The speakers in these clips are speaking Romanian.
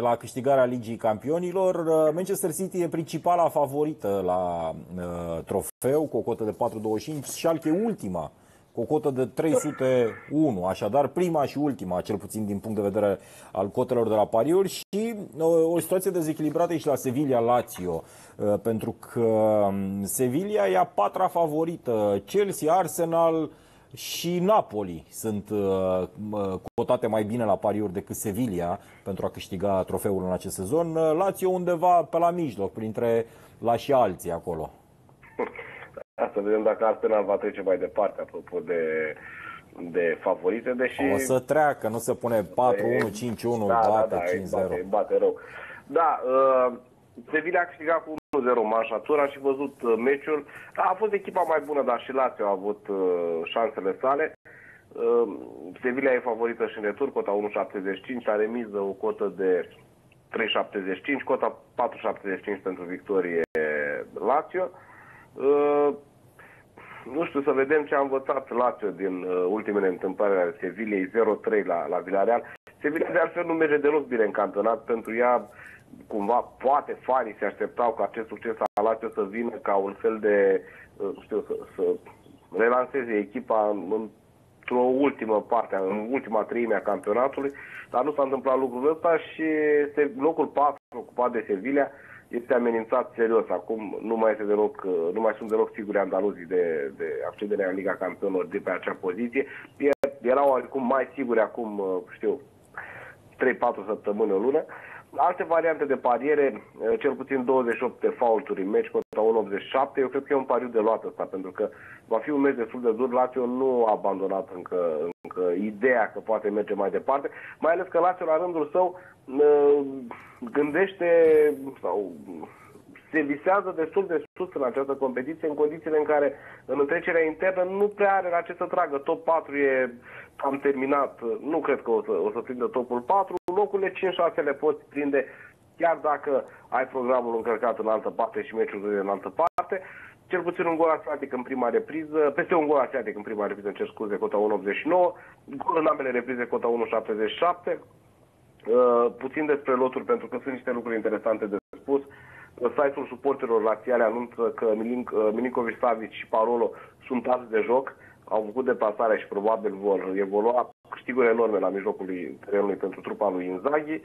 la câștigarea Ligii Campionilor. Uh, Manchester City e principala favorită la uh, trofeu cu o cotă de 4,25, e ultima cu o cotă de 301, așadar prima și ultima, cel puțin din punct de vedere al cotelor de la pariuri și uh, o situație dezechilibrată și la Sevilla-Lazio, uh, pentru că um, Sevilla e a patra favorită, Chelsea, Arsenal, și Napoli sunt uh, cotate mai bine la pariuri decât Sevilla pentru a câștiga trofeul în acest sezon. Uh, Lazio undeva pe la mijloc, printre la și alții acolo. Asta să vedem dacă Arsenal va trece mai departe, apropo de, de favorite, deși... O să treacă, nu se pune 4-1, 5-1, da, da, da, 5-0. Bate, exact, bate rău. Da, uh, Sevilla a câștigat cu 0 roman Natura și văzut uh, meciul. A fost echipa mai bună, dar și Lazio a avut uh, șansele sale. Uh, Sevilla e favorită și în retur, cota 1,75, a remiză o cotă de 3,75, cota 4,75 pentru victorie Lazio. Uh, nu știu, să vedem ce a învățat Lazio din uh, ultimele întâmplări ale Sevillei, 0-3 la, la Villarreal. Sevilla de altfel nu merge deloc bine în campionat, pentru ea cumva poate fanii se așteptau ca acest succes al Lazio să vină ca un fel de, uh, știu, să, să relanseze echipa într-o ultimă parte, în ultima treime a campionatului, dar nu s-a întâmplat lucrul ăsta și se, locul 4 ocupat de Sevilla este amenințat serios. Acum nu mai, este deloc, uh, nu mai sunt deloc siguri andaluzii de, de accedere în Liga Campionilor de pe acea poziție. Erau oricum mai siguri acum, uh, știu, 3-4 săptămâni, o lună. Uh, Alte variante de pariere, eh, cel puțin 28 de faulturi în meci contra 1,87, eu cred că e un pariu de luat ăsta, pentru că va fi un meci destul de dur. Lazio nu a abandonat încă, încă ideea că poate merge mai departe, mai ales că Lazio la rândul său eh, gândește sau se visează destul de sus în această competiție, în condițiile în care în întrecerea internă nu prea are la ce să tragă. Top 4 e am terminat, nu cred că o să, o să prindă topul 4, locurile 5-6 le poți prinde chiar dacă ai programul încărcat în altă parte și meciurile în altă parte. Cel puțin un gol asiatic în prima repriză, peste un gol asiatic în prima repriză, cer scuze, cota 1,89, gol în ambele reprize, cota 1,77, Uh, puțin despre loturi, pentru că sunt niște lucruri interesante de spus. Uh, Site-ul suporterilor la anunță că Milink, uh, Milinkovic Savic și Parolo sunt azi de joc au făcut deplasarea și probabil vor evolua câștiguri enorme la mijlocul terenului pentru trupa lui Inzaghi.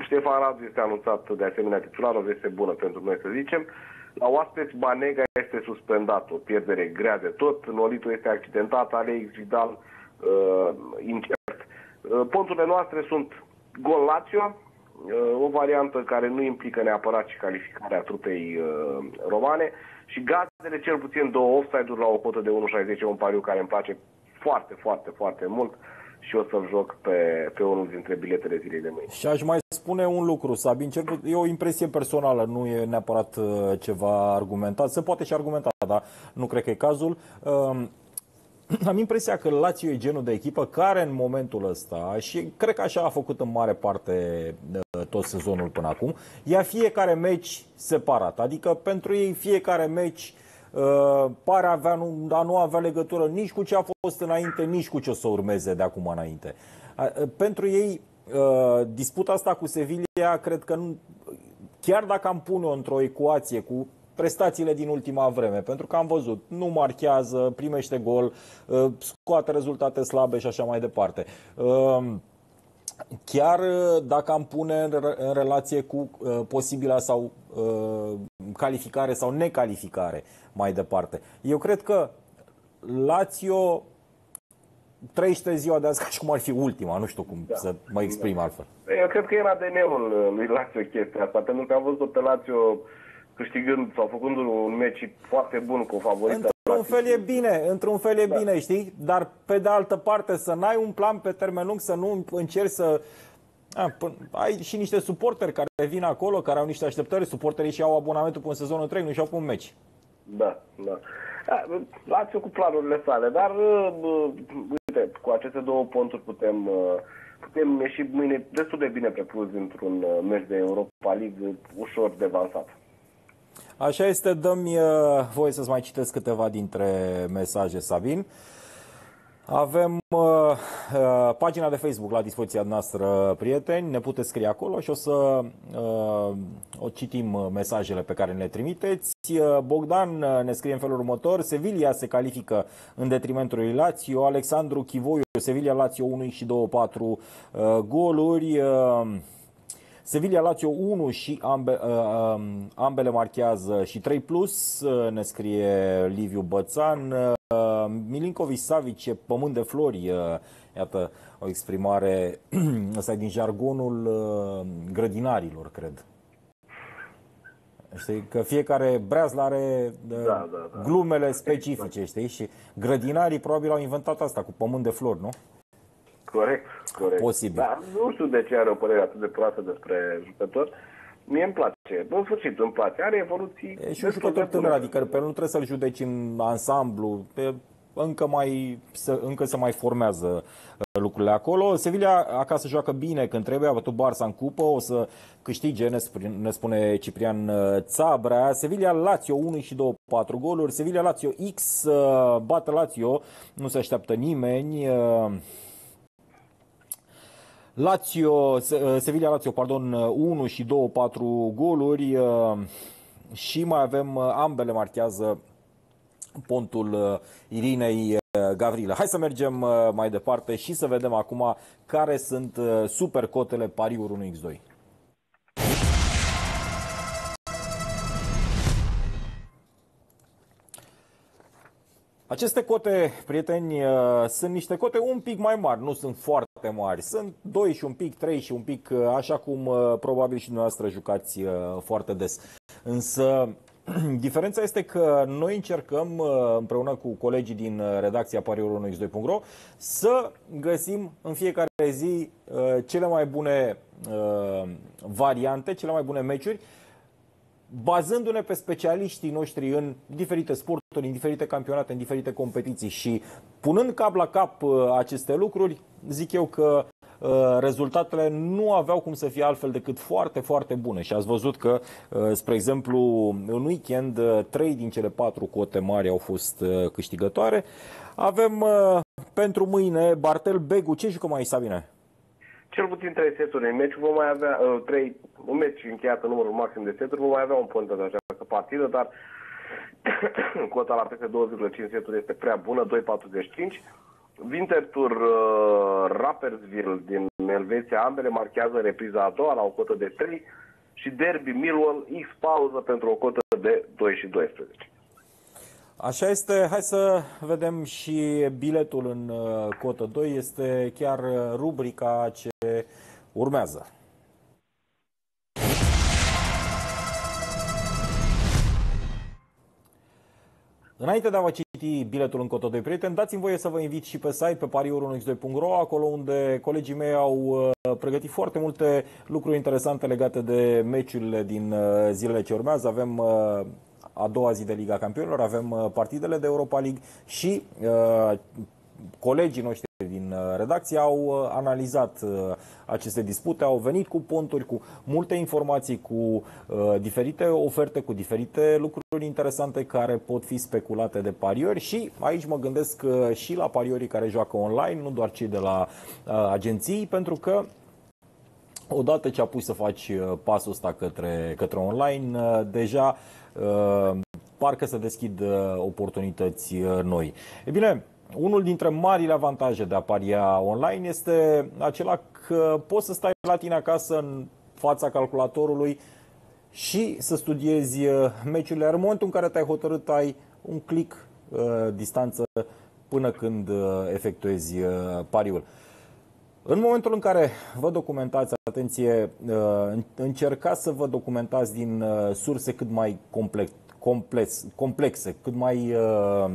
Ștefan Radu este anunțat de asemenea titular, o veste bună pentru noi să zicem. La oaspeți, Banega este suspendat, o pierdere grea de tot. Nolito este accidentat, Alex Vidal uh, incert. Uh, ponturile noastre sunt gol Lazio, uh, o variantă care nu implică neapărat și calificarea trupei uh, romane, uh, și gazdele cel puțin două offside-uri la o cotă de 1.60, un pariu care îmi place foarte, foarte, foarte mult și o să-l joc pe, pe unul dintre biletele zilei de mâine. Și aș mai spune un lucru, Sabin, cel e o impresie personală, nu e neapărat uh, ceva argumentat, se poate și argumenta, dar nu cred că e cazul. Um, am impresia că Lazio e genul de echipă care în momentul ăsta, și cred că așa a făcut în mare parte uh, tot sezonul până acum, ia fiecare meci separat. Adică pentru ei fiecare meci Uh, pare avea nu, a nu avea legătură nici cu ce a fost înainte, nici cu ce o să urmeze de acum înainte. Uh, pentru ei, uh, disputa asta cu Sevilla, cred că nu, chiar dacă am pune-o într-o ecuație cu prestațiile din ultima vreme, pentru că am văzut, nu marchează, primește gol, uh, scoate rezultate slabe și așa mai departe. Uh, Chiar uh, dacă am pune în relație cu uh, posibila sau uh, calificare sau necalificare mai departe. Eu cred că Lazio trăiește ziua de azi ca și cum ar fi ultima, nu știu cum da. să mă exprim da. altfel. Eu cred că era de ul lui Lazio chestia asta, pentru că am văzut pe Lazio câștigând sau făcând un meci foarte bun cu favorita Într-un fel e bine, într-un fel e da. bine, știi? Dar pe de altă parte să n-ai un plan pe termen lung, să nu încerci să... A, ai și niște suporteri care vin acolo, care au niște așteptări, suporterii și au abonamentul pe un sezon întreg, nu și-au pe un meci. Da, da. Lați cu planurile sale, dar uh, uh, uite, cu aceste două ponturi putem, uh, putem ieși mâine destul de bine prepus într-un meci de Europa League ușor devansat. Așa este, dăm uh, voie să-ți mai citesc câteva dintre mesaje, Sabin. Avem uh, uh, pagina de Facebook la dispoziția noastră, prieteni. Ne puteți scrie acolo și o să uh, o citim uh, mesajele pe care ne le trimiteți. Uh, Bogdan ne scrie în felul următor. Sevilla se califică în detrimentul lui Lazio. Alexandru Chivoiu, Sevilla Lazio 1 și 2-4 uh, goluri. Uh, Sevilla Lazio 1 și ambe, uh, um, ambele marchează și 3 plus, uh, ne scrie Liviu Bățan. Uh, Milinkovic Savic e pământ de flori, uh, iată o exprimare, ăsta din jargonul uh, grădinarilor, cred. Știi, că fiecare breazlă are uh, da, da, da. glumele specifice, exact. știi? Și grădinarii probabil au inventat asta cu pământ de flori, nu? Corect, corect. Posibil. Dar nu știu de ce are o părere atât de proastă despre jucător. Mie îmi place. În sfârșit, îmi place. Are evoluții... E și un jucător tânăr, adică pe nu trebuie să-l judeci în ansamblu. Pe încă, mai, să, încă se mai formează uh, lucrurile acolo. Sevilla acasă joacă bine când trebuie, a bătut Barça în cupă, o să câștige, ne, spune, ne spune Ciprian uh, Țabrea. Sevilla Lazio 1 și 2, 4 goluri. Sevilla Lazio X uh, bate Lazio, nu se așteaptă nimeni. Lazio, uh, Sevilla Lazio, pardon, 1 uh, și 2, 4 goluri uh, și mai avem, ambele marchează pontul Irinei Gavrilă. Hai să mergem mai departe și să vedem acum care sunt supercotele pariuri 1x2. Aceste cote, prieteni, uh, sunt niște cote un pic mai mari, nu sunt foarte mari. Sunt 2 și un pic, 3 și un pic, uh, așa cum uh, probabil și dumneavoastră jucați foarte des. Însă Diferența este că noi încercăm, împreună cu colegii din redacția Pariul 1 2ro să găsim în fiecare zi cele mai bune variante, cele mai bune meciuri, bazându-ne pe specialiștii noștri în diferite sporturi factori în diferite campionate, în diferite competiții și punând cap la cap uh, aceste lucruri, zic eu că uh, rezultatele nu aveau cum să fie altfel decât foarte, foarte bune. Și ați văzut că, uh, spre exemplu, în weekend, trei din cele patru cote mari au fost câștigătoare. Avem pentru mâine Bartel Begu. Ce jucă mai Sabine? Cel puțin trei seturi. În meci vom mai avea trei, un meci încheiat în numărul maxim de seturi, vom mai avea un punct de această partidă, dar cota la peste 2,5 seturi este prea bună, 2,45. Winterthur uh, Rappersville din Elveția, ambele marchează repriza a doua la o cotă de 3 și derby Millwall X pauză pentru o cotă de 2 și 12. Așa este, hai să vedem și biletul în uh, cotă 2, este chiar uh, rubrica ce urmează. Înainte de a vă citi biletul în cotă de Prieteni, dați-mi voie să vă invit și pe site, pe pariurunx 12ro acolo unde colegii mei au uh, pregătit foarte multe lucruri interesante legate de meciurile din uh, zilele ce urmează. Avem uh, a doua zi de Liga Campionilor, avem partidele de Europa League și colegii noștri din uh, redacție au uh, analizat uh, aceste dispute, au venit cu ponturi, cu multe informații, cu diferite oferte, cu diferite lucruri interesante care pot fi speculate de pariori și aici mă gândesc și la pariorii care joacă online, nu doar cei de la agenții, pentru că odată ce apuci să faci pasul ăsta către, către online, deja parcă se deschid oportunități noi. E bine, unul dintre marile avantaje de a paria online este acela că poți să stai la tine acasă în fața calculatorului și să studiezi uh, meciurile. În momentul în care te-ai hotărât, ai un click uh, distanță până când uh, efectuezi pariul. În momentul în care vă documentați, atenție, încercați să vă documentați din surse cât mai complet complex, complexe, cât mai uh,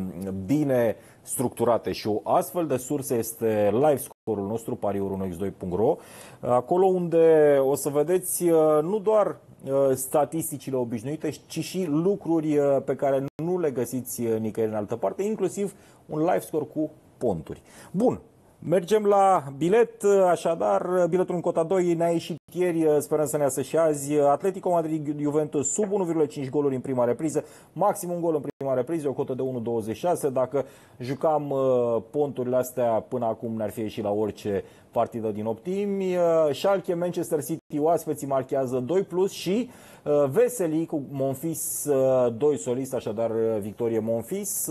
bine structurate și o astfel de sursă este live scorul nostru pariuri1x2.ro, acolo unde o să vedeți uh, nu doar uh, statisticile obișnuite, ci și lucruri uh, pe care nu le găsiți uh, nicăieri în altă parte, inclusiv un live score cu ponturi. Bun, Mergem la bilet, așadar, biletul în cota 2 ne-a ieșit ieri, sperăm să ne iasă și azi. Atletico Madrid Juventus sub 1,5 goluri în prima repriză, maxim un gol în prima repriză, o cotă de 1,26. Dacă jucam uh, ponturile astea până acum ne-ar fi ieșit la orice partidă din optimi. Uh, Schalke, Manchester City, oaspeții marchează 2 plus și uh, Veseli cu Monfis 2 solist, așadar victorie Monfis.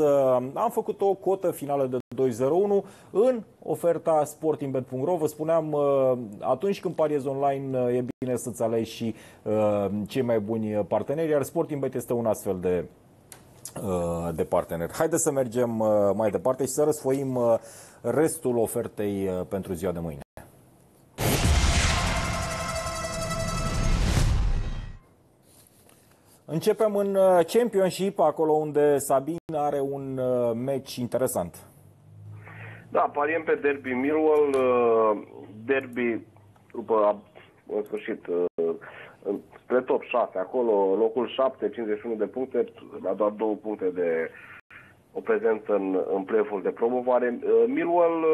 Am făcut o cotă finală de 201 în oferta sportingbet.ro. Vă spuneam, uh, atunci când pariezi online uh, e bine să-ți alegi și uh, cei mai buni parteneri, iar Sportingbet este un astfel de de partener. Haideți să mergem mai departe și să răsfoim restul ofertei pentru ziua de mâine. Începem în Championship, acolo unde Sabin are un meci interesant. Da, pariem pe derby Millwall, uh, derby după, uh, în sfârșit, uh, spre top 6, acolo, locul 7, 51 de puncte, a doar două puncte de o prezență în, în play de promovare. Millwall,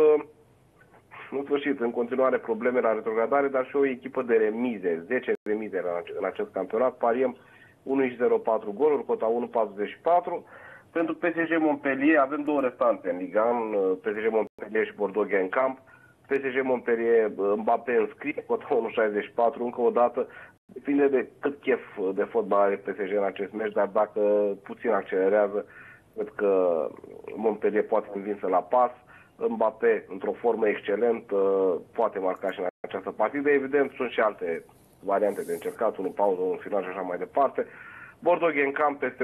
în sfârșit, în continuare probleme la retrogradare, dar și o echipă de remize, 10 remize în acest campionat, pariem 1,04 goluri, cota 1-44. Pentru PSG Montpellier avem două restante în Liga 1, uh, PSG Montpellier și Bordeaux uh, în camp. PSG Montpellier, Mbappé înscrie, cu 1.64, încă o dată, depinde de cât chef de fotbal are PSG în acest meci, dar dacă puțin accelerează, cred că Montpellier poate învinsă la pas. Mbappé, într-o formă excelentă, poate marca și în această partidă. Evident, sunt și alte variante de încercat, unul pauză, unul final și așa mai departe. Bordeaux camp peste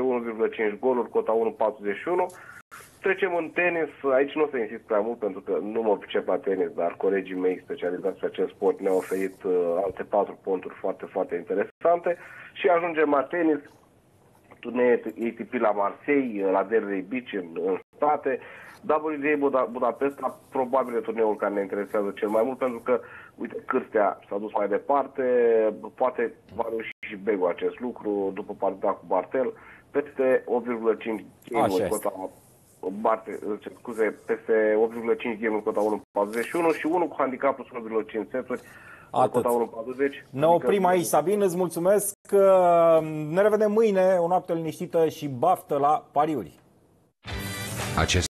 1,5 goluri, cota 1,41. Trecem în tenis, aici nu o să insist prea mult pentru că nu mă pricep la tenis, dar colegii mei specializați pe acest sport ne-au oferit uh, alte patru ponturi foarte, foarte interesante și ajungem la tenis, turnee ATP la Marseille, uh, la Derby Beach în, în state, WTA Buda, Budapesta, probabil turneul care ne interesează cel mai mult, pentru că, uite, Cârstea s-a dus mai departe, poate va reuși și begu acest lucru după partida cu Bartel, peste 8,5 game cota Barte, scuze, peste 8,5 game cota 1,41 și unul cu handicapul 1,5 seturi Atât. Ne adică oprim aici, Sabin, îți mulțumesc. Ne revedem mâine, o noapte liniștită și baftă la pariuri. Acest